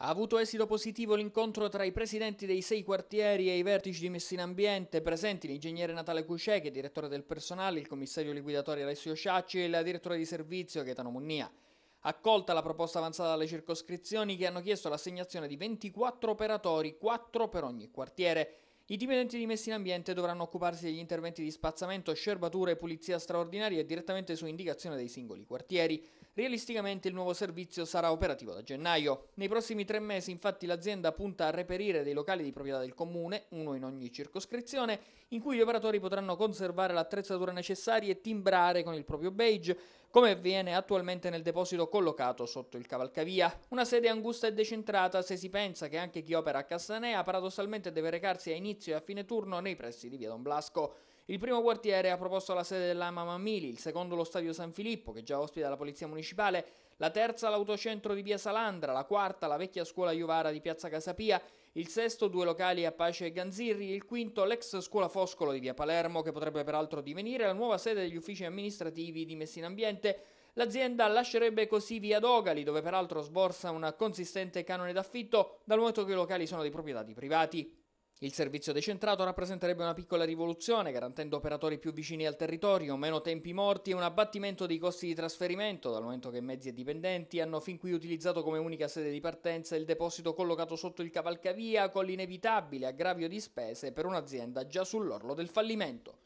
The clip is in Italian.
Ha avuto esito positivo l'incontro tra i presidenti dei sei quartieri e i vertici di Messina Ambiente, presenti l'ingegnere Natale Cucè, che è direttore del personale, il commissario liquidatore Alessio Sciacci e la direttore di servizio Gaetano Munnia. Accolta la proposta avanzata dalle circoscrizioni che hanno chiesto l'assegnazione di 24 operatori, 4 per ogni quartiere. I dipendenti di Messina Ambiente dovranno occuparsi degli interventi di spazzamento, scerbatura e pulizia straordinarie direttamente su indicazione dei singoli quartieri. Realisticamente il nuovo servizio sarà operativo da gennaio. Nei prossimi tre mesi infatti l'azienda punta a reperire dei locali di proprietà del comune, uno in ogni circoscrizione, in cui gli operatori potranno conservare l'attrezzatura necessaria e timbrare con il proprio beige, come avviene attualmente nel deposito collocato sotto il cavalcavia. Una sede angusta e decentrata se si pensa che anche chi opera a Cassanea paradossalmente deve recarsi a inizio e a fine turno nei pressi di via Don Blasco. Il primo quartiere ha proposto la sede della Mamamili, il secondo lo stadio San Filippo, che già ospita la Polizia Municipale, la terza l'autocentro di Via Salandra, la quarta la vecchia scuola Iovara di Piazza Casapia, il sesto due locali a Pace e Ganzirri, il quinto l'ex scuola Foscolo di Via Palermo, che potrebbe peraltro divenire la nuova sede degli uffici amministrativi di Messina Ambiente, L'azienda lascerebbe così via Dogali, dove peraltro sborsa un consistente canone d'affitto, dal momento che i locali sono di proprietà di privati. Il servizio decentrato rappresenterebbe una piccola rivoluzione, garantendo operatori più vicini al territorio, meno tempi morti e un abbattimento dei costi di trasferimento, dal momento che mezzi e dipendenti hanno fin qui utilizzato come unica sede di partenza il deposito collocato sotto il cavalcavia, con l'inevitabile aggravio di spese per un'azienda già sull'orlo del fallimento.